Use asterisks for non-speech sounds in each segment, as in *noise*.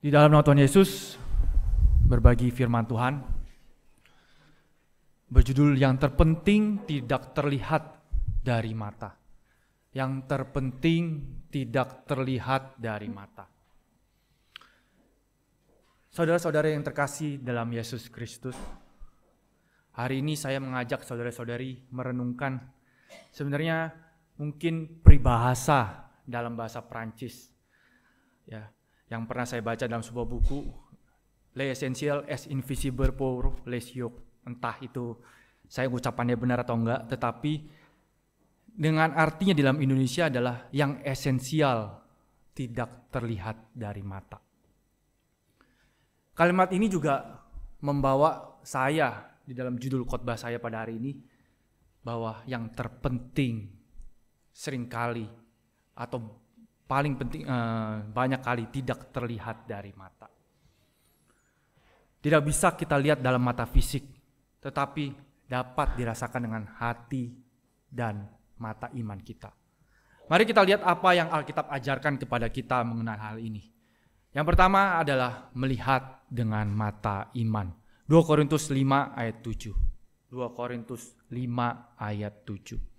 Di dalam nama Tuhan Yesus, berbagi firman Tuhan, berjudul yang terpenting tidak terlihat dari mata. Yang terpenting tidak terlihat dari mata. Saudara-saudara yang terkasih dalam Yesus Kristus, hari ini saya mengajak saudara-saudari merenungkan sebenarnya mungkin peribahasa dalam bahasa Perancis, Ya, yang pernah saya baca dalam sebuah buku Les Essential as Invisible pour Les Yeux. Entah itu saya ucapannya benar atau enggak, tetapi dengan artinya dalam Indonesia adalah yang esensial tidak terlihat dari mata. Kalimat ini juga membawa saya di dalam judul khotbah saya pada hari ini bahwa yang terpenting seringkali atau paling penting uh, banyak kali tidak terlihat dari mata. Tidak bisa kita lihat dalam mata fisik, tetapi dapat dirasakan dengan hati dan mata iman kita. Mari kita lihat apa yang Alkitab ajarkan kepada kita mengenai hal ini. Yang pertama adalah melihat dengan mata iman. 2 Korintus 5 ayat 7. 2 Korintus 5 ayat 7.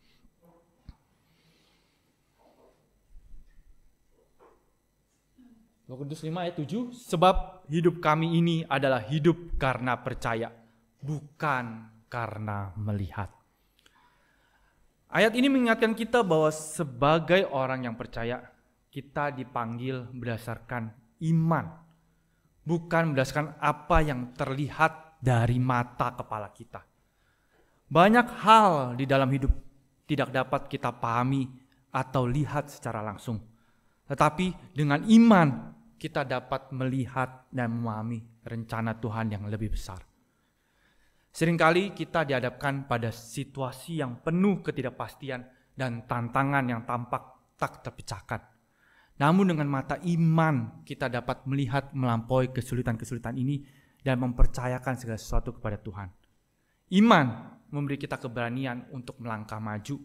Korintus 5 ayat 7, sebab hidup kami ini adalah hidup karena percaya, bukan karena melihat. Ayat ini mengingatkan kita bahwa sebagai orang yang percaya, kita dipanggil berdasarkan iman, bukan berdasarkan apa yang terlihat dari mata kepala kita. Banyak hal di dalam hidup tidak dapat kita pahami atau lihat secara langsung. Tetapi dengan iman kita dapat melihat dan memahami rencana Tuhan yang lebih besar. Seringkali kita dihadapkan pada situasi yang penuh ketidakpastian dan tantangan yang tampak tak terpecahkan. Namun dengan mata iman kita dapat melihat melampaui kesulitan-kesulitan ini dan mempercayakan segala sesuatu kepada Tuhan. Iman memberi kita keberanian untuk melangkah maju,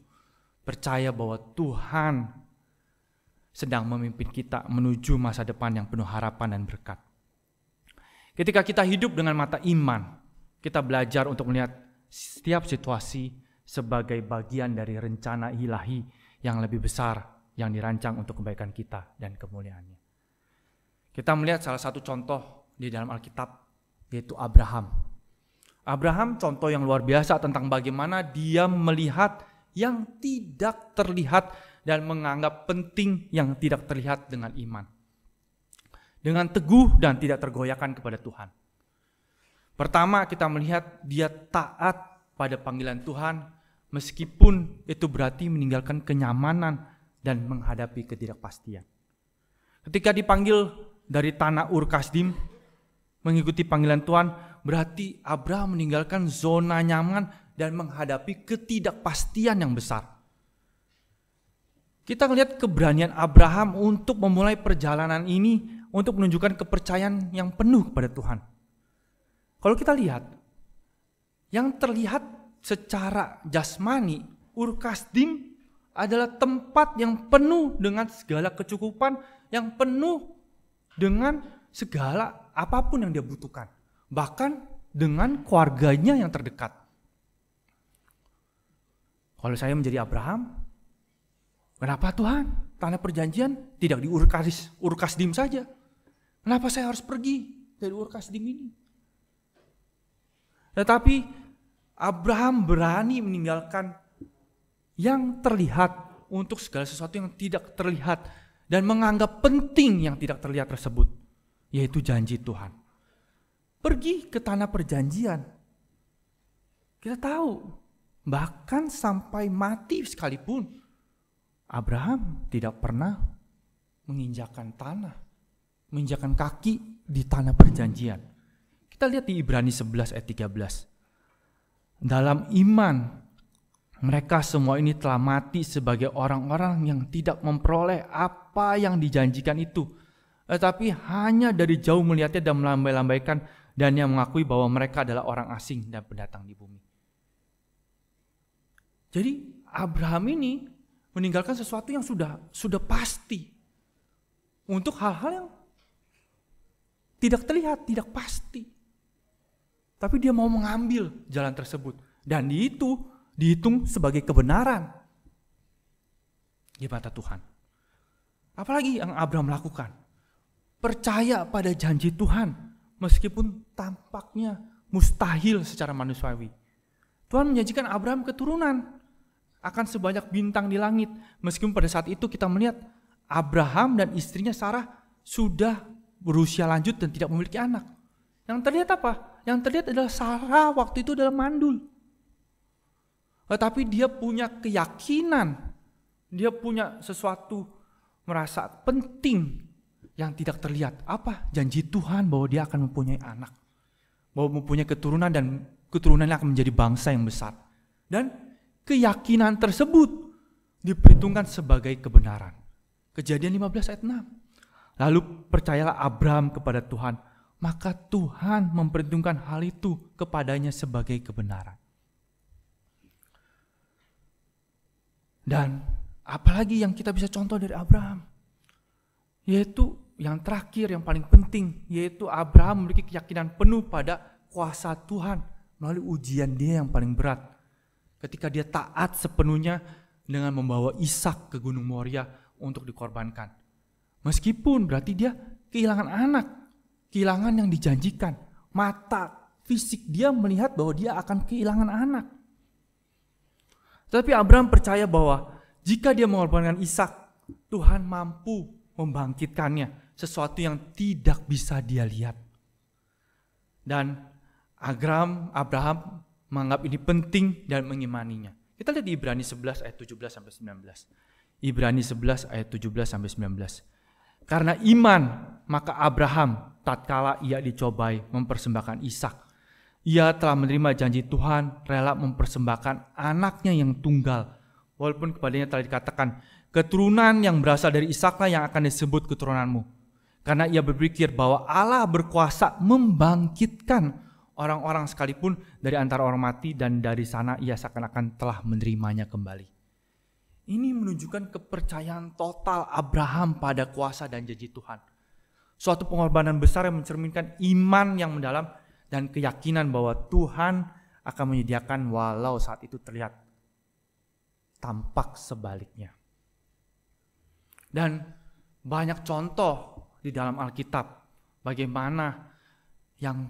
percaya bahwa Tuhan sedang memimpin kita menuju masa depan yang penuh harapan dan berkat. Ketika kita hidup dengan mata iman, kita belajar untuk melihat setiap situasi sebagai bagian dari rencana ilahi yang lebih besar yang dirancang untuk kebaikan kita dan kemuliaannya. Kita melihat salah satu contoh di dalam Alkitab yaitu Abraham. Abraham contoh yang luar biasa tentang bagaimana dia melihat yang tidak terlihat dan menganggap penting yang tidak terlihat dengan iman. Dengan teguh dan tidak tergoyahkan kepada Tuhan. Pertama kita melihat dia taat pada panggilan Tuhan meskipun itu berarti meninggalkan kenyamanan dan menghadapi ketidakpastian. Ketika dipanggil dari tanah Ur Kasdim mengikuti panggilan Tuhan berarti Abraham meninggalkan zona nyaman dan menghadapi ketidakpastian yang besar. Kita melihat keberanian Abraham untuk memulai perjalanan ini untuk menunjukkan kepercayaan yang penuh kepada Tuhan. Kalau kita lihat, yang terlihat secara jasmani, Urkasdim adalah tempat yang penuh dengan segala kecukupan, yang penuh dengan segala apapun yang dia butuhkan. Bahkan dengan keluarganya yang terdekat. Kalau saya menjadi Abraham, Kenapa Tuhan? Tanah perjanjian tidak di Urkas, Urkasdim saja. Kenapa saya harus pergi dari Urkasdim ini? Tetapi Abraham berani meninggalkan yang terlihat untuk segala sesuatu yang tidak terlihat dan menganggap penting yang tidak terlihat tersebut, yaitu janji Tuhan. Pergi ke tanah perjanjian. Kita tahu, bahkan sampai mati sekalipun, Abraham tidak pernah menginjakan tanah, menginjakan kaki di tanah perjanjian. Kita lihat di Ibrani 11 ayat 13. Dalam iman mereka semua ini telah mati sebagai orang-orang yang tidak memperoleh apa yang dijanjikan itu. Tetapi hanya dari jauh melihatnya dan melambai-lambaikan dan yang mengakui bahwa mereka adalah orang asing dan pendatang di bumi. Jadi Abraham ini meninggalkan sesuatu yang sudah sudah pasti untuk hal-hal yang tidak terlihat, tidak pasti. Tapi dia mau mengambil jalan tersebut dan itu dihitung sebagai kebenaran di mata Tuhan. Apalagi yang Abraham lakukan? Percaya pada janji Tuhan meskipun tampaknya mustahil secara manusiawi. Tuhan menjanjikan Abraham keturunan akan sebanyak bintang di langit. Meskipun pada saat itu kita melihat Abraham dan istrinya Sarah sudah berusia lanjut dan tidak memiliki anak. Yang terlihat apa? Yang terlihat adalah Sarah waktu itu dalam mandul. Tetapi dia punya keyakinan. Dia punya sesuatu merasa penting yang tidak terlihat. Apa? Janji Tuhan bahwa dia akan mempunyai anak. Bahwa mempunyai keturunan dan keturunannya akan menjadi bangsa yang besar. Dan keyakinan tersebut diperhitungkan sebagai kebenaran. Kejadian 15 ayat 6. Lalu percayalah Abraham kepada Tuhan, maka Tuhan memperhitungkan hal itu kepadanya sebagai kebenaran. Dan apalagi yang kita bisa contoh dari Abraham? Yaitu yang terakhir, yang paling penting, yaitu Abraham memiliki keyakinan penuh pada kuasa Tuhan melalui ujian dia yang paling berat, ketika dia taat sepenuhnya dengan membawa Ishak ke Gunung Moria untuk dikorbankan. Meskipun berarti dia kehilangan anak, kehilangan yang dijanjikan, mata fisik dia melihat bahwa dia akan kehilangan anak. Tapi Abraham percaya bahwa jika dia mengorbankan Ishak, Tuhan mampu membangkitkannya, sesuatu yang tidak bisa dia lihat. Dan Agram, Abraham menganggap ini penting dan mengimaninya. Kita lihat di Ibrani 11 ayat 17 sampai 19. Ibrani 11 ayat 17 sampai 19. Karena iman maka Abraham tatkala ia dicobai mempersembahkan Ishak. Ia telah menerima janji Tuhan rela mempersembahkan anaknya yang tunggal walaupun kepadanya telah dikatakan keturunan yang berasal dari Ishaklah yang akan disebut keturunanmu. Karena ia berpikir bahwa Allah berkuasa membangkitkan orang-orang sekalipun dari antara orang mati dan dari sana ia seakan-akan telah menerimanya kembali. Ini menunjukkan kepercayaan total Abraham pada kuasa dan janji Tuhan. Suatu pengorbanan besar yang mencerminkan iman yang mendalam dan keyakinan bahwa Tuhan akan menyediakan walau saat itu terlihat tampak sebaliknya. Dan banyak contoh di dalam Alkitab bagaimana yang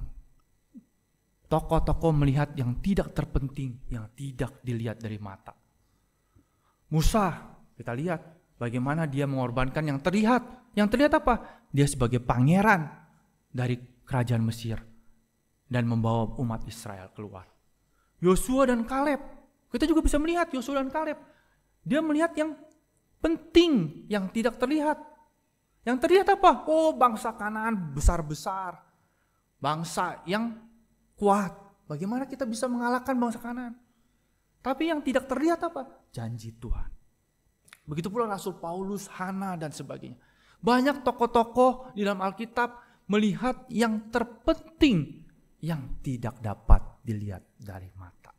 Tokoh-tokoh melihat yang tidak terpenting, yang tidak dilihat dari mata. Musa, kita lihat bagaimana dia mengorbankan yang terlihat. Yang terlihat apa? Dia sebagai pangeran dari kerajaan Mesir dan membawa umat Israel keluar. Yosua dan Kaleb, kita juga bisa melihat Yosua dan Kaleb. Dia melihat yang penting, yang tidak terlihat. Yang terlihat apa? Oh, bangsa Kanaan besar-besar. Bangsa yang kuat. Bagaimana kita bisa mengalahkan bangsa kanan? Tapi yang tidak terlihat apa? Janji Tuhan. Begitu pula Rasul Paulus, Hana, dan sebagainya. Banyak tokoh-tokoh di dalam Alkitab melihat yang terpenting yang tidak dapat dilihat dari mata.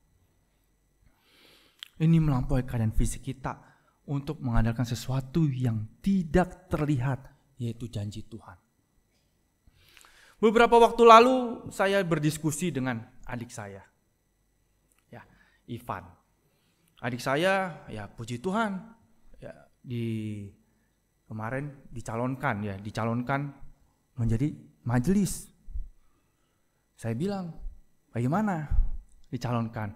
Ini melampaui keadaan fisik kita untuk mengandalkan sesuatu yang tidak terlihat, yaitu janji Tuhan. Beberapa waktu lalu saya berdiskusi dengan adik saya. Ya, Ivan. Adik saya ya puji Tuhan ya, di kemarin dicalonkan ya, dicalonkan menjadi majelis. Saya bilang, bagaimana dicalonkan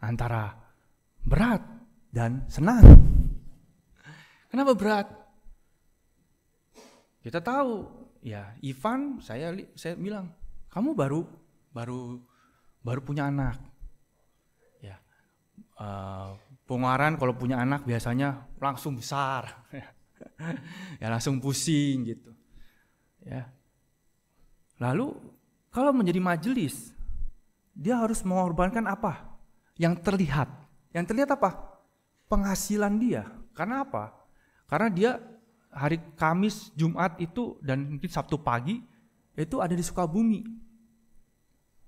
antara berat dan senang? *laughs* Kenapa berat? Kita tahu ya Ivan saya saya bilang kamu baru baru baru punya anak ya uh, pengeluaran kalau punya anak biasanya langsung besar *laughs* ya langsung pusing gitu ya lalu kalau menjadi majelis dia harus mengorbankan apa yang terlihat yang terlihat apa penghasilan dia karena apa karena dia hari Kamis, Jumat itu dan mungkin Sabtu pagi itu ada di Sukabumi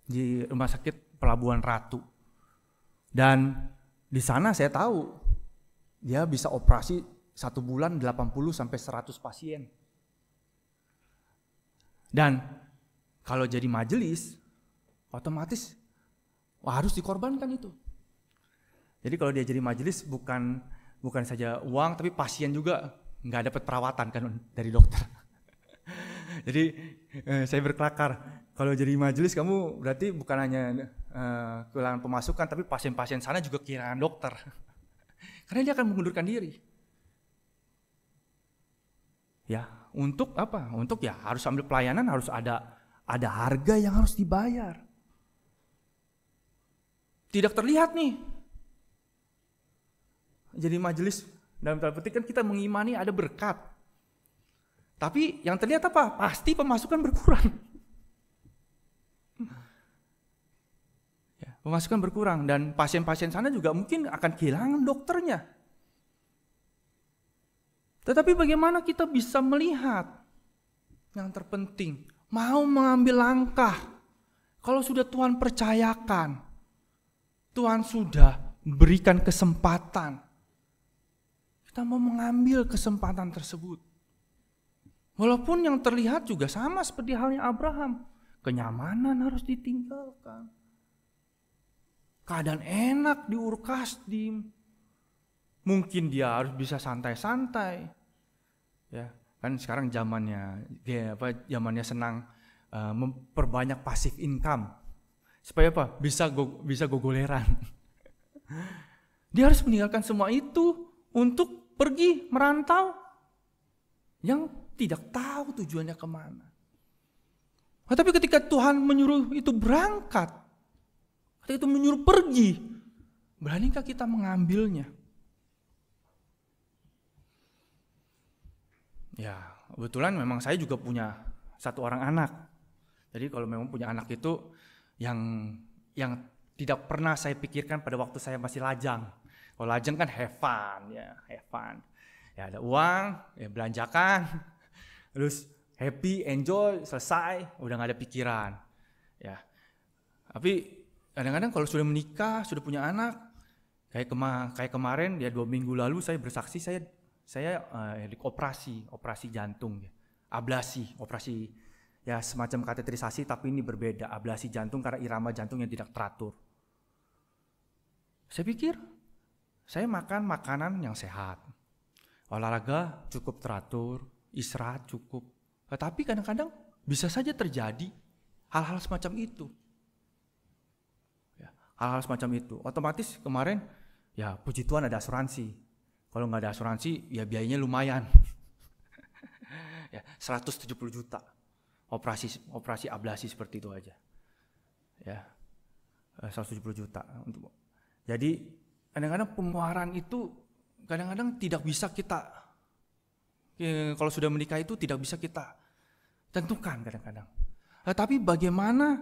di rumah sakit Pelabuhan Ratu. Dan di sana saya tahu dia bisa operasi satu bulan 80 sampai 100 pasien. Dan kalau jadi majelis, otomatis wah, harus dikorbankan itu. Jadi kalau dia jadi majelis bukan bukan saja uang tapi pasien juga nggak dapat perawatan kan dari dokter. *laughs* jadi eh, saya berkelakar kalau jadi majelis kamu berarti bukan hanya eh, kehilangan pemasukan tapi pasien-pasien sana juga kehilangan dokter. *laughs* Karena dia akan mengundurkan diri. Ya, untuk apa? Untuk ya harus ambil pelayanan harus ada ada harga yang harus dibayar. Tidak terlihat nih. Jadi majelis dalam tanda petik kan kita mengimani ada berkat. Tapi yang terlihat apa? Pasti pemasukan berkurang. Ya, pemasukan berkurang dan pasien-pasien sana juga mungkin akan kehilangan dokternya. Tetapi bagaimana kita bisa melihat yang terpenting, mau mengambil langkah. Kalau sudah Tuhan percayakan, Tuhan sudah berikan kesempatan kita mau mengambil kesempatan tersebut. Walaupun yang terlihat juga sama seperti halnya Abraham. Kenyamanan harus ditinggalkan. Keadaan enak di Urkasdim. Mungkin dia harus bisa santai-santai. Ya, kan sekarang zamannya ya apa zamannya senang uh, memperbanyak pasif income. Supaya apa? Bisa go, bisa gogoleran. *laughs* dia harus meninggalkan semua itu untuk pergi merantau yang tidak tahu tujuannya kemana. Nah, tapi ketika Tuhan menyuruh itu berangkat, ketika itu menyuruh pergi, beranikah kita mengambilnya? Ya, kebetulan memang saya juga punya satu orang anak. Jadi kalau memang punya anak itu yang yang tidak pernah saya pikirkan pada waktu saya masih lajang. Kalau lajang kan have fun, ya have fun. Ya ada uang, ya belanjakan, *laughs* terus happy, enjoy, selesai, udah gak ada pikiran. Ya, tapi kadang-kadang kalau sudah menikah, sudah punya anak, kayak kema kayak kemarin ya dua minggu lalu saya bersaksi saya saya uh, operasi operasi jantung, ya. ablasi, operasi ya semacam kateterisasi tapi ini berbeda ablasi jantung karena irama jantung yang tidak teratur. Saya pikir saya makan makanan yang sehat. Olahraga cukup teratur, istirahat cukup. Tetapi kadang-kadang bisa saja terjadi hal-hal semacam itu. Ya, hal-hal semacam itu. Otomatis kemarin ya puji Tuhan ada asuransi. Kalau nggak ada asuransi ya biayanya lumayan. *laughs* ya 170 juta operasi operasi ablasi seperti itu aja. Ya. 170 eh, juta untuk. Jadi kadang-kadang pemuaran itu kadang-kadang tidak bisa kita ya, kalau sudah menikah itu tidak bisa kita tentukan kadang-kadang. Eh, tapi bagaimana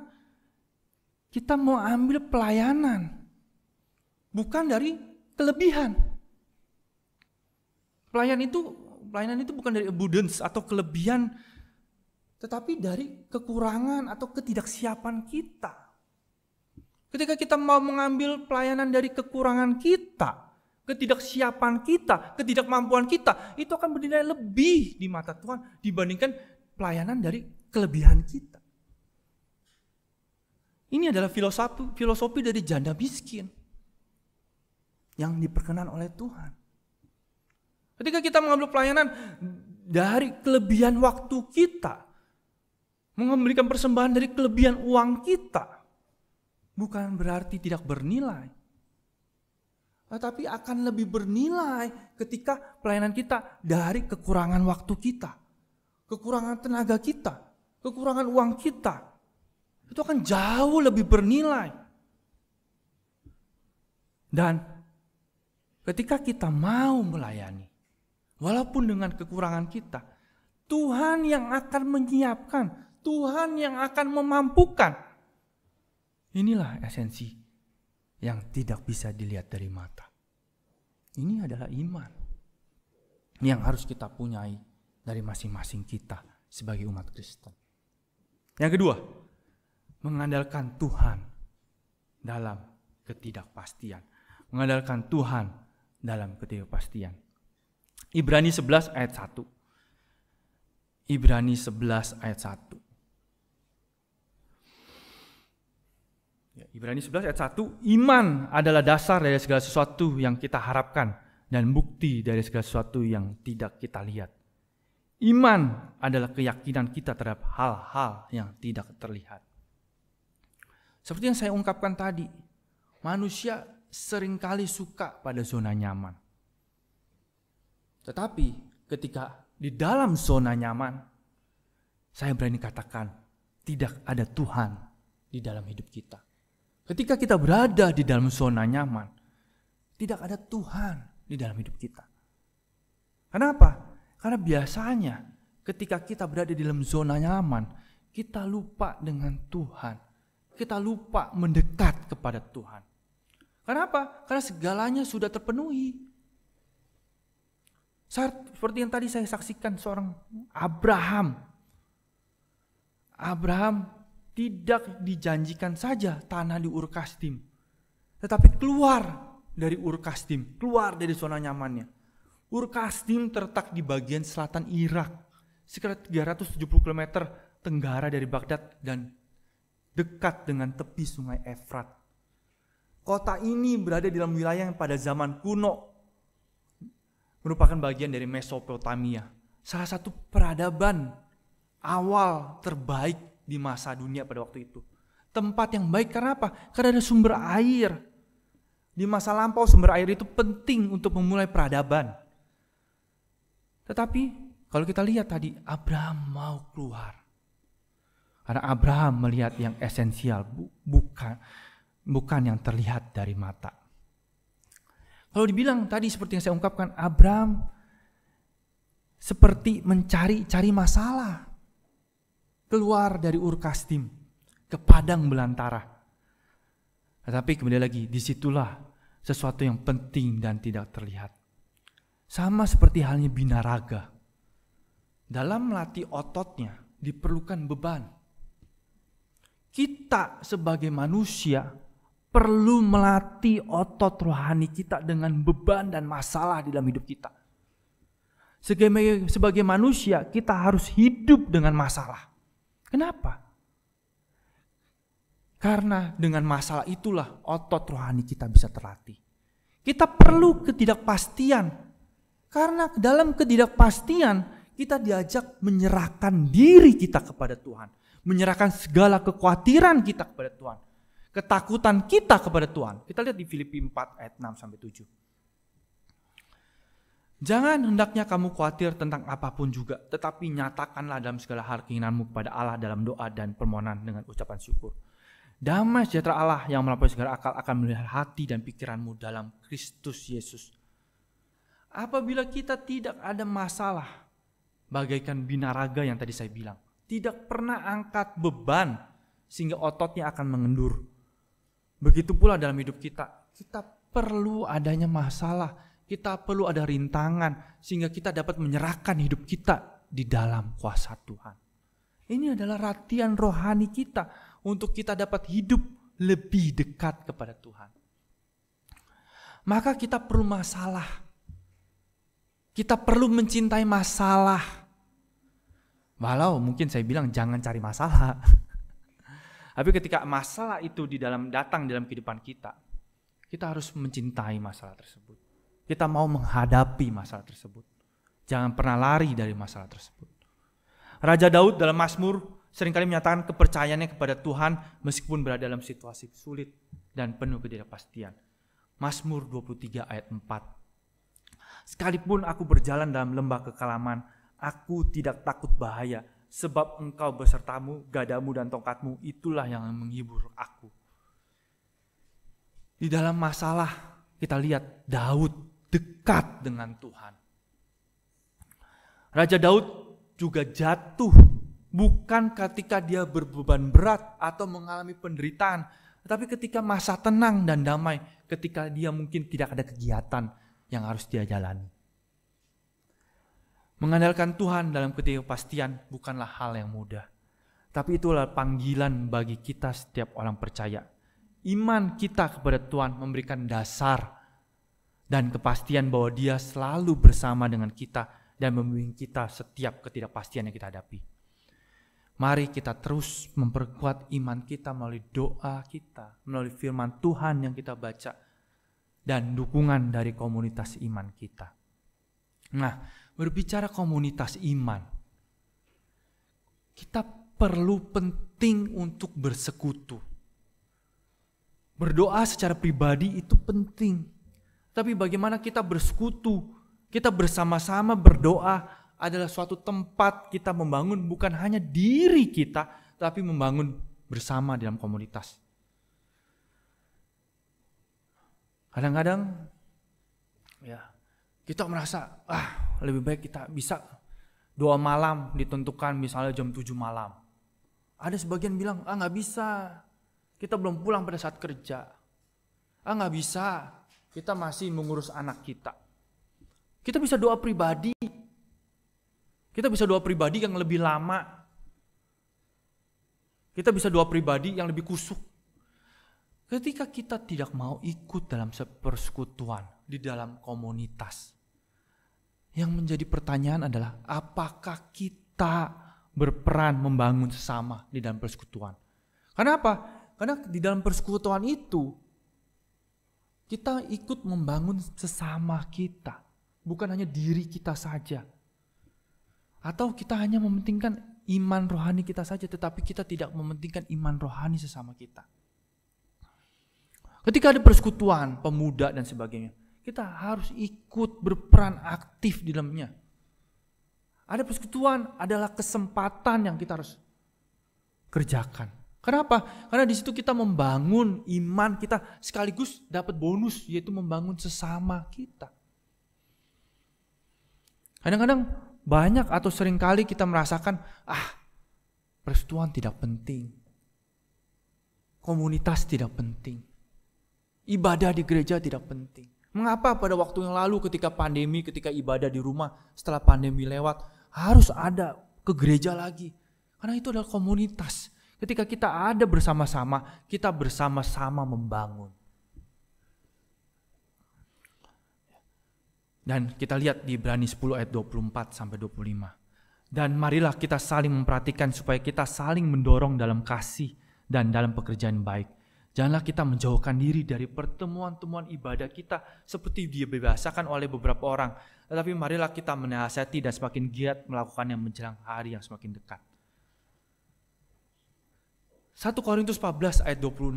kita mau ambil pelayanan bukan dari kelebihan. Pelayanan itu pelayanan itu bukan dari abundance atau kelebihan tetapi dari kekurangan atau ketidaksiapan kita. Ketika kita mau mengambil pelayanan dari kekurangan kita, ketidaksiapan kita, ketidakmampuan kita, itu akan bernilai lebih di mata Tuhan dibandingkan pelayanan dari kelebihan kita. Ini adalah filosofi, filosofi dari janda miskin yang diperkenan oleh Tuhan. Ketika kita mengambil pelayanan dari kelebihan waktu kita, memberikan persembahan dari kelebihan uang kita, bukan berarti tidak bernilai. Tetapi eh, akan lebih bernilai ketika pelayanan kita dari kekurangan waktu kita, kekurangan tenaga kita, kekurangan uang kita. Itu akan jauh lebih bernilai. Dan ketika kita mau melayani, walaupun dengan kekurangan kita, Tuhan yang akan menyiapkan, Tuhan yang akan memampukan Inilah esensi yang tidak bisa dilihat dari mata. Ini adalah iman yang harus kita punyai dari masing-masing kita sebagai umat Kristen. Yang kedua, mengandalkan Tuhan dalam ketidakpastian. Mengandalkan Tuhan dalam ketidakpastian. Ibrani 11 ayat 1. Ibrani 11 ayat 1. Ibrani 11 ayat 1, iman adalah dasar dari segala sesuatu yang kita harapkan dan bukti dari segala sesuatu yang tidak kita lihat. Iman adalah keyakinan kita terhadap hal-hal yang tidak terlihat. Seperti yang saya ungkapkan tadi, manusia seringkali suka pada zona nyaman. Tetapi ketika di dalam zona nyaman, saya berani katakan tidak ada Tuhan di dalam hidup kita. Ketika kita berada di dalam zona nyaman, tidak ada Tuhan di dalam hidup kita. Kenapa? Karena biasanya ketika kita berada di dalam zona nyaman, kita lupa dengan Tuhan. Kita lupa mendekat kepada Tuhan. Kenapa? Karena segalanya sudah terpenuhi. Seperti yang tadi saya saksikan seorang Abraham. Abraham tidak dijanjikan saja tanah di Urkastim, tetapi keluar dari Urkastim, keluar dari zona nyamannya. Urkastim terletak di bagian selatan Irak, sekitar 370 km tenggara dari Baghdad dan dekat dengan tepi sungai Efrat. Kota ini berada dalam wilayah yang pada zaman kuno merupakan bagian dari Mesopotamia, salah satu peradaban awal terbaik di masa dunia pada waktu itu. Tempat yang baik karena apa? Karena ada sumber air. Di masa lampau sumber air itu penting untuk memulai peradaban. Tetapi kalau kita lihat tadi Abraham mau keluar. Karena Abraham melihat yang esensial bu bukan bukan yang terlihat dari mata. Kalau dibilang tadi seperti yang saya ungkapkan Abraham seperti mencari-cari masalah keluar dari Urkastim ke padang belantara. Tetapi kembali lagi, disitulah sesuatu yang penting dan tidak terlihat. Sama seperti halnya binaraga. Dalam melatih ototnya diperlukan beban. Kita sebagai manusia perlu melatih otot rohani kita dengan beban dan masalah di dalam hidup kita. sebagai manusia kita harus hidup dengan masalah. Kenapa? Karena dengan masalah itulah otot rohani kita bisa terlatih. Kita perlu ketidakpastian. Karena dalam ketidakpastian kita diajak menyerahkan diri kita kepada Tuhan. Menyerahkan segala kekhawatiran kita kepada Tuhan. Ketakutan kita kepada Tuhan. Kita lihat di Filipi 4 ayat 6 sampai 7. Jangan hendaknya kamu khawatir tentang apapun juga, tetapi nyatakanlah dalam segala hal keinginanmu kepada Allah dalam doa dan permohonan dengan ucapan syukur. Damai sejahtera Allah yang melampaui segala akal akan melihat hati dan pikiranmu dalam Kristus Yesus. Apabila kita tidak ada masalah, bagaikan binaraga yang tadi saya bilang, tidak pernah angkat beban sehingga ototnya akan mengendur. Begitu pula dalam hidup kita, kita perlu adanya masalah kita perlu ada rintangan sehingga kita dapat menyerahkan hidup kita di dalam kuasa Tuhan. Ini adalah latihan rohani kita untuk kita dapat hidup lebih dekat kepada Tuhan. Maka kita perlu masalah. Kita perlu mencintai masalah. Walau mungkin saya bilang jangan cari masalah. *laughs* Tapi ketika masalah itu di dalam datang dalam kehidupan kita, kita harus mencintai masalah tersebut. Kita mau menghadapi masalah tersebut. Jangan pernah lari dari masalah tersebut. Raja Daud dalam Mazmur seringkali menyatakan kepercayaannya kepada Tuhan meskipun berada dalam situasi sulit dan penuh ketidakpastian. Mazmur 23 ayat 4. Sekalipun aku berjalan dalam lembah kekalaman, aku tidak takut bahaya, sebab engkau besertamu, gadamu dan tongkatmu, itulah yang menghibur aku. Di dalam masalah kita lihat Daud dekat dengan Tuhan. Raja Daud juga jatuh bukan ketika dia berbeban berat atau mengalami penderitaan, tetapi ketika masa tenang dan damai, ketika dia mungkin tidak ada kegiatan yang harus dia jalani. Mengandalkan Tuhan dalam ketidakpastian bukanlah hal yang mudah. Tapi itulah panggilan bagi kita setiap orang percaya. Iman kita kepada Tuhan memberikan dasar dan kepastian bahwa Dia selalu bersama dengan kita dan membimbing kita setiap ketidakpastian yang kita hadapi. Mari kita terus memperkuat iman kita melalui doa kita, melalui firman Tuhan yang kita baca, dan dukungan dari komunitas iman kita. Nah, berbicara komunitas iman, kita perlu penting untuk bersekutu. Berdoa secara pribadi itu penting, tapi bagaimana kita bersekutu, kita bersama-sama berdoa adalah suatu tempat kita membangun bukan hanya diri kita, tapi membangun bersama dalam komunitas. Kadang-kadang ya kita merasa ah lebih baik kita bisa doa malam ditentukan misalnya jam 7 malam. Ada sebagian bilang ah nggak bisa, kita belum pulang pada saat kerja. Ah nggak bisa, kita masih mengurus anak kita. Kita bisa doa pribadi. Kita bisa doa pribadi yang lebih lama. Kita bisa doa pribadi yang lebih kusuk. Ketika kita tidak mau ikut dalam persekutuan, di dalam komunitas, yang menjadi pertanyaan adalah apakah kita berperan membangun sesama di dalam persekutuan? Karena apa? Karena di dalam persekutuan itu kita ikut membangun sesama kita, bukan hanya diri kita saja. Atau kita hanya mementingkan iman rohani kita saja, tetapi kita tidak mementingkan iman rohani sesama kita. Ketika ada persekutuan pemuda dan sebagainya, kita harus ikut berperan aktif di dalamnya. Ada persekutuan adalah kesempatan yang kita harus kerjakan. Kenapa? Karena di situ kita membangun iman kita sekaligus dapat bonus yaitu membangun sesama kita. Kadang-kadang banyak atau sering kali kita merasakan ah persetuan tidak penting. Komunitas tidak penting. Ibadah di gereja tidak penting. Mengapa pada waktu yang lalu ketika pandemi, ketika ibadah di rumah setelah pandemi lewat harus ada ke gereja lagi? Karena itu adalah komunitas Ketika kita ada bersama-sama, kita bersama-sama membangun. Dan kita lihat di Ibrani 10 ayat 24 sampai 25. Dan marilah kita saling memperhatikan supaya kita saling mendorong dalam kasih dan dalam pekerjaan baik. Janganlah kita menjauhkan diri dari pertemuan-temuan ibadah kita seperti dia bebasakan oleh beberapa orang. Tetapi marilah kita menasihati dan semakin giat melakukannya menjelang hari yang semakin dekat. 1 Korintus 14 ayat 26.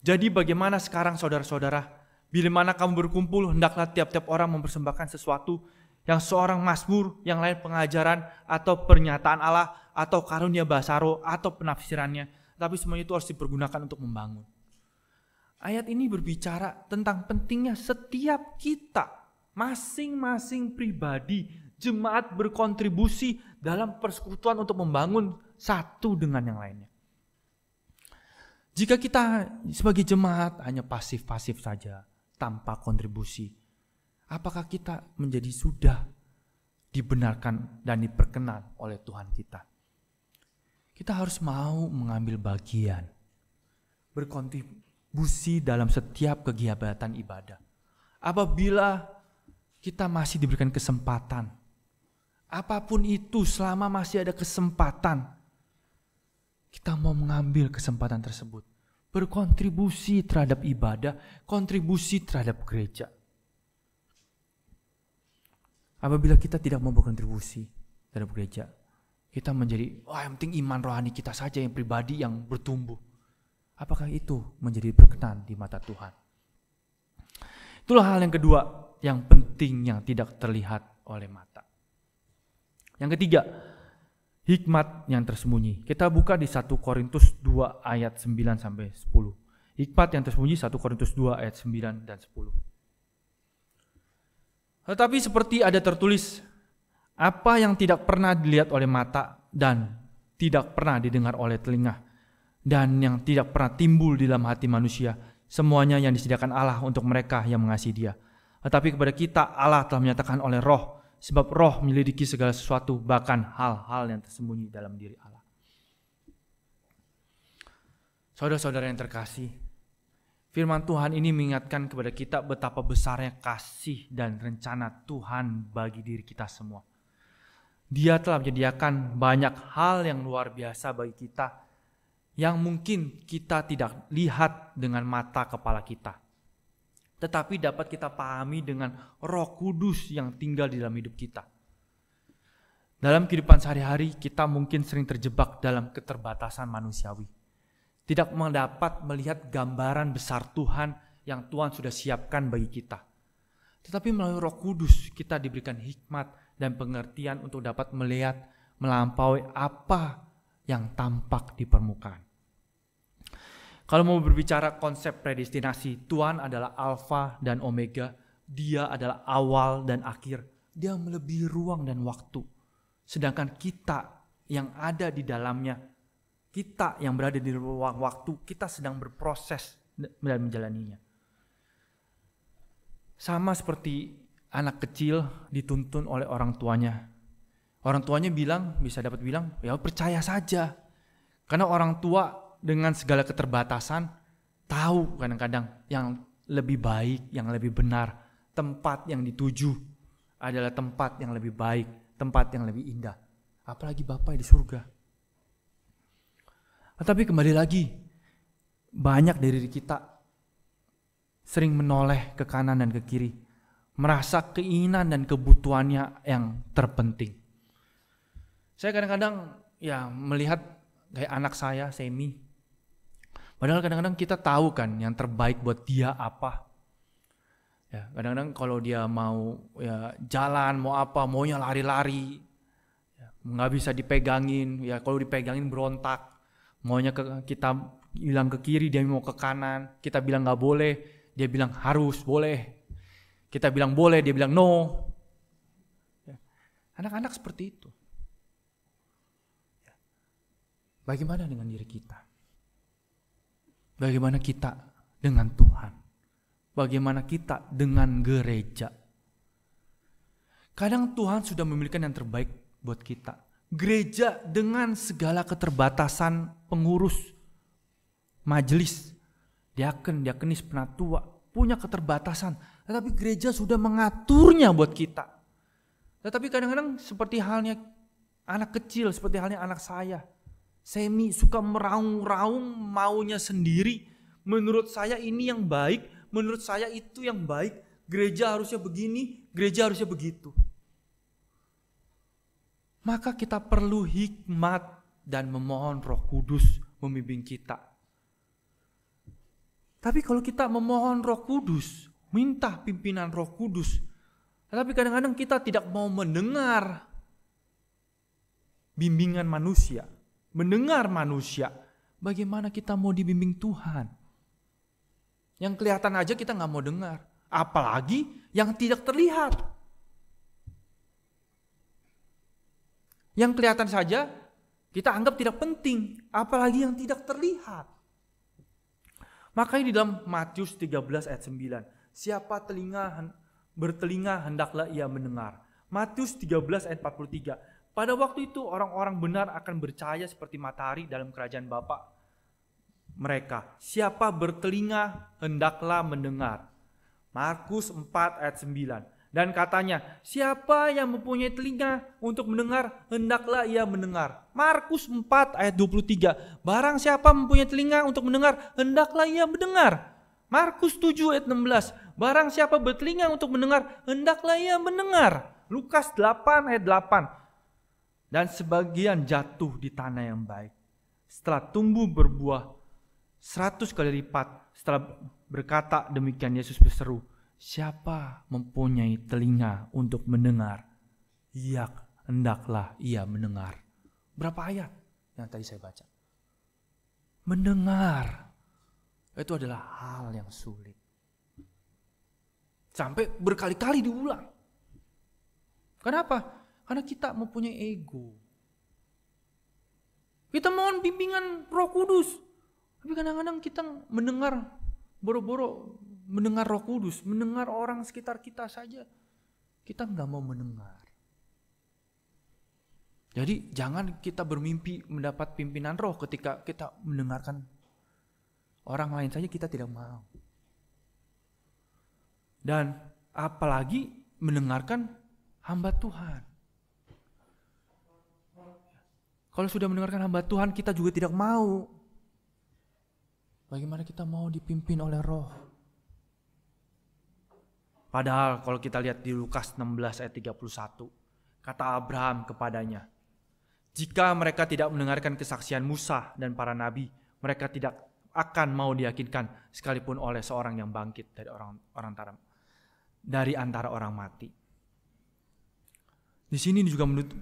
Jadi bagaimana sekarang saudara-saudara, bila mana kamu berkumpul, hendaklah tiap-tiap orang mempersembahkan sesuatu yang seorang masmur, yang lain pengajaran, atau pernyataan Allah, atau karunia bahasa roh, atau penafsirannya. Tapi semuanya itu harus dipergunakan untuk membangun. Ayat ini berbicara tentang pentingnya setiap kita, masing-masing pribadi, jemaat berkontribusi dalam persekutuan untuk membangun satu dengan yang lainnya. Jika kita sebagai jemaat hanya pasif-pasif saja tanpa kontribusi, apakah kita menjadi sudah dibenarkan dan diperkenan oleh Tuhan kita? Kita harus mau mengambil bagian, berkontribusi dalam setiap kegiatan ibadah. Apabila kita masih diberikan kesempatan, apapun itu selama masih ada kesempatan, kita mau mengambil kesempatan tersebut. Berkontribusi terhadap ibadah, kontribusi terhadap gereja. Apabila kita tidak mau berkontribusi terhadap gereja, kita menjadi, wah oh, yang penting iman rohani kita saja yang pribadi yang bertumbuh. Apakah itu menjadi berkenan di mata Tuhan? Itulah hal yang kedua yang penting yang tidak terlihat oleh mata. Yang ketiga, hikmat yang tersembunyi. Kita buka di 1 Korintus 2 ayat 9 sampai 10. Hikmat yang tersembunyi 1 Korintus 2 ayat 9 dan 10. Tetapi seperti ada tertulis, apa yang tidak pernah dilihat oleh mata dan tidak pernah didengar oleh telinga dan yang tidak pernah timbul di dalam hati manusia, semuanya yang disediakan Allah untuk mereka yang mengasihi Dia. Tetapi kepada kita Allah telah menyatakan oleh Roh Sebab roh menyelidiki segala sesuatu, bahkan hal-hal yang tersembunyi dalam diri Allah. Saudara-saudara yang terkasih, firman Tuhan ini mengingatkan kepada kita betapa besarnya kasih dan rencana Tuhan bagi diri kita semua. Dia telah menyediakan banyak hal yang luar biasa bagi kita yang mungkin kita tidak lihat dengan mata kepala kita tetapi dapat kita pahami dengan Roh Kudus yang tinggal di dalam hidup kita. Dalam kehidupan sehari-hari, kita mungkin sering terjebak dalam keterbatasan manusiawi, tidak mendapat melihat gambaran besar Tuhan yang Tuhan sudah siapkan bagi kita. Tetapi melalui Roh Kudus, kita diberikan hikmat dan pengertian untuk dapat melihat melampaui apa yang tampak di permukaan. Kalau mau berbicara konsep predestinasi, Tuhan adalah alfa dan omega. Dia adalah awal dan akhir. Dia melebihi ruang dan waktu. Sedangkan kita yang ada di dalamnya, kita yang berada di ruang waktu, kita sedang berproses dan menjalaninya. Sama seperti anak kecil dituntun oleh orang tuanya. Orang tuanya bilang, bisa dapat bilang, ya percaya saja. Karena orang tua dengan segala keterbatasan tahu kadang-kadang yang lebih baik, yang lebih benar, tempat yang dituju adalah tempat yang lebih baik, tempat yang lebih indah. Apalagi Bapak di surga. Tetapi nah, kembali lagi, banyak dari kita sering menoleh ke kanan dan ke kiri, merasa keinginan dan kebutuhannya yang terpenting. Saya kadang-kadang ya melihat kayak anak saya, Semi, Padahal kadang-kadang kita tahu kan yang terbaik buat dia apa. Ya, kadang-kadang kalau dia mau ya, jalan, mau apa, maunya lari-lari, ya, nggak bisa dipegangin. Ya kalau dipegangin berontak, maunya ke, kita bilang ke kiri, dia mau ke kanan. Kita bilang nggak boleh, dia bilang harus boleh. Kita bilang boleh, dia bilang no. Ya, anak-anak seperti itu. Ya, bagaimana dengan diri kita? Bagaimana kita dengan Tuhan? Bagaimana kita dengan gereja? Kadang Tuhan sudah memiliki yang terbaik buat kita. Gereja dengan segala keterbatasan pengurus, majelis, diaken, diakenis, penatua, punya keterbatasan. Tetapi gereja sudah mengaturnya buat kita. Tetapi kadang-kadang seperti halnya anak kecil, seperti halnya anak saya, semi suka meraung-raung maunya sendiri. Menurut saya ini yang baik, menurut saya itu yang baik. Gereja harusnya begini, gereja harusnya begitu. Maka kita perlu hikmat dan memohon Roh Kudus membimbing kita. Tapi kalau kita memohon Roh Kudus, minta pimpinan Roh Kudus, tapi kadang-kadang kita tidak mau mendengar bimbingan manusia mendengar manusia, bagaimana kita mau dibimbing Tuhan? Yang kelihatan aja kita nggak mau dengar, apalagi yang tidak terlihat. Yang kelihatan saja kita anggap tidak penting, apalagi yang tidak terlihat. Makanya di dalam Matius 13 ayat 9, siapa telinga bertelinga hendaklah ia mendengar. Matius 13 ayat 43, pada waktu itu orang-orang benar akan bercahaya seperti matahari dalam kerajaan Bapa mereka. Siapa bertelinga hendaklah mendengar. Markus 4 ayat 9. Dan katanya, siapa yang mempunyai telinga untuk mendengar, hendaklah ia mendengar. Markus 4 ayat 23. Barang siapa mempunyai telinga untuk mendengar, hendaklah ia mendengar. Markus 7 ayat 16. Barang siapa bertelinga untuk mendengar, hendaklah ia mendengar. Lukas 8 ayat 8 dan sebagian jatuh di tanah yang baik. Setelah tumbuh berbuah seratus kali lipat, setelah berkata demikian Yesus berseru, siapa mempunyai telinga untuk mendengar, ia hendaklah ia mendengar. Berapa ayat yang tadi saya baca? Mendengar itu adalah hal yang sulit. Sampai berkali-kali diulang. Kenapa? Karena kita mempunyai ego. Kita mohon bimbingan roh kudus. Tapi kadang-kadang kita mendengar, boro-boro mendengar roh kudus, mendengar orang sekitar kita saja. Kita nggak mau mendengar. Jadi jangan kita bermimpi mendapat pimpinan roh ketika kita mendengarkan orang lain saja kita tidak mau. Dan apalagi mendengarkan hamba Tuhan. Kalau sudah mendengarkan hamba Tuhan kita juga tidak mau. Bagaimana kita mau dipimpin oleh roh? Padahal kalau kita lihat di Lukas 16 ayat 31, kata Abraham kepadanya, jika mereka tidak mendengarkan kesaksian Musa dan para nabi, mereka tidak akan mau diyakinkan sekalipun oleh seorang yang bangkit dari orang orang taram, dari antara orang mati. Di sini juga menurut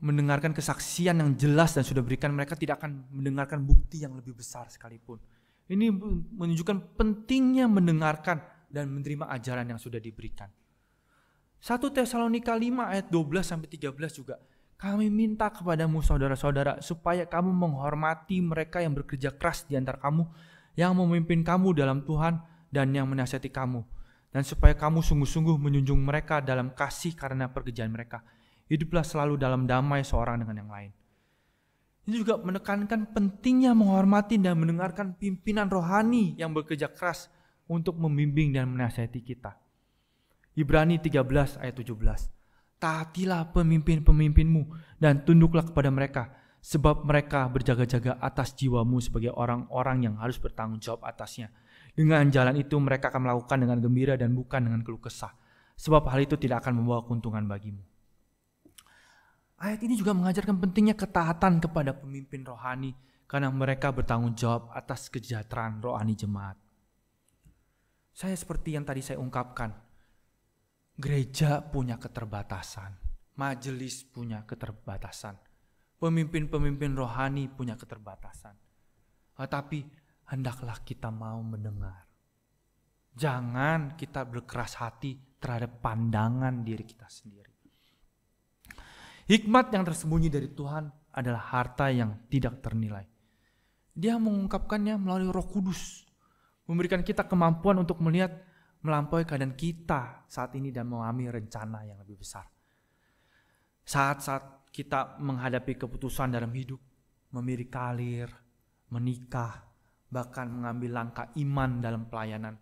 mendengarkan kesaksian yang jelas dan sudah berikan, mereka tidak akan mendengarkan bukti yang lebih besar sekalipun. Ini menunjukkan pentingnya mendengarkan dan menerima ajaran yang sudah diberikan. 1 Tesalonika 5 ayat 12 sampai 13 juga. Kami minta kepadamu saudara-saudara supaya kamu menghormati mereka yang bekerja keras di antara kamu, yang memimpin kamu dalam Tuhan dan yang menasihati kamu, dan supaya kamu sungguh-sungguh menjunjung mereka dalam kasih karena pekerjaan mereka.' Hiduplah selalu dalam damai seorang dengan yang lain. Ini juga menekankan pentingnya menghormati dan mendengarkan pimpinan rohani yang bekerja keras untuk membimbing dan menasihati kita. Ibrani 13 ayat 17. Taatilah pemimpin-pemimpinmu dan tunduklah kepada mereka sebab mereka berjaga-jaga atas jiwamu sebagai orang-orang yang harus bertanggung jawab atasnya. Dengan jalan itu mereka akan melakukan dengan gembira dan bukan dengan keluh kesah sebab hal itu tidak akan membawa keuntungan bagimu. Ayat ini juga mengajarkan pentingnya ketaatan kepada pemimpin rohani karena mereka bertanggung jawab atas kejahatan rohani jemaat. Saya seperti yang tadi saya ungkapkan, gereja punya keterbatasan, majelis punya keterbatasan, pemimpin-pemimpin rohani punya keterbatasan. Tetapi ah, hendaklah kita mau mendengar. Jangan kita berkeras hati terhadap pandangan diri kita sendiri Hikmat yang tersembunyi dari Tuhan adalah harta yang tidak ternilai. Dia mengungkapkannya melalui Roh Kudus, memberikan kita kemampuan untuk melihat melampaui keadaan kita saat ini dan memahami rencana yang lebih besar. Saat-saat kita menghadapi keputusan dalam hidup, memilih kalir, menikah, bahkan mengambil langkah iman dalam pelayanan,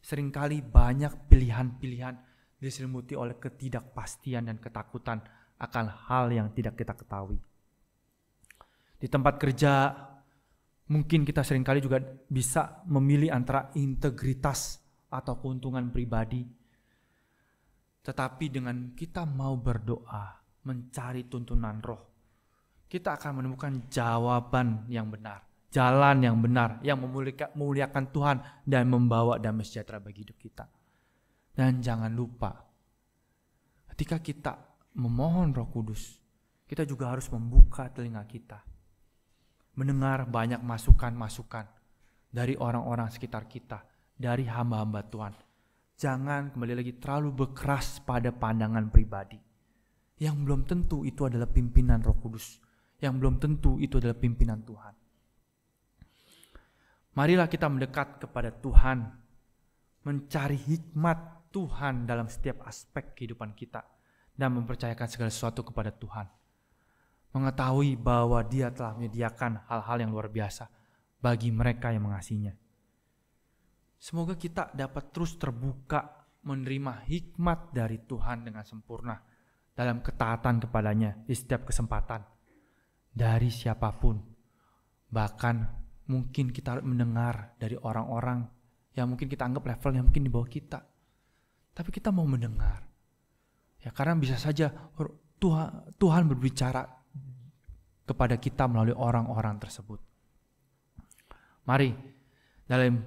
seringkali banyak pilihan-pilihan diselimuti oleh ketidakpastian dan ketakutan akan hal yang tidak kita ketahui. Di tempat kerja, mungkin kita seringkali juga bisa memilih antara integritas atau keuntungan pribadi. Tetapi dengan kita mau berdoa, mencari tuntunan roh, kita akan menemukan jawaban yang benar, jalan yang benar, yang memuliakan Tuhan dan membawa damai sejahtera bagi hidup kita. Dan jangan lupa, ketika kita memohon Roh Kudus, kita juga harus membuka telinga kita, mendengar banyak masukan-masukan dari orang-orang sekitar kita, dari hamba-hamba Tuhan. Jangan kembali lagi terlalu berkeras pada pandangan pribadi. Yang belum tentu itu adalah pimpinan Roh Kudus, yang belum tentu itu adalah pimpinan Tuhan. Marilah kita mendekat kepada Tuhan, mencari hikmat Tuhan dalam setiap aspek kehidupan kita dan mempercayakan segala sesuatu kepada Tuhan. Mengetahui bahwa dia telah menyediakan hal-hal yang luar biasa bagi mereka yang mengasihinya. Semoga kita dapat terus terbuka menerima hikmat dari Tuhan dengan sempurna dalam ketaatan kepadanya di setiap kesempatan. Dari siapapun, bahkan mungkin kita mendengar dari orang-orang yang mungkin kita anggap levelnya mungkin di bawah kita. Tapi kita mau mendengar. Ya karena bisa saja Tuhan, Tuhan berbicara kepada kita melalui orang-orang tersebut. Mari dalam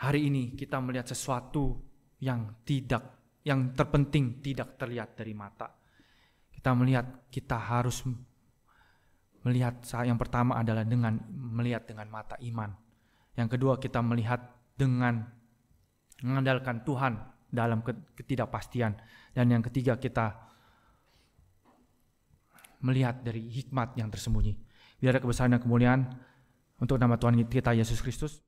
hari ini kita melihat sesuatu yang tidak yang terpenting tidak terlihat dari mata. Kita melihat kita harus melihat yang pertama adalah dengan melihat dengan mata iman. Yang kedua kita melihat dengan mengandalkan Tuhan dalam ketidakpastian. Dan yang ketiga kita melihat dari hikmat yang tersembunyi. Biar kebesaran dan kemuliaan untuk nama Tuhan kita Yesus Kristus.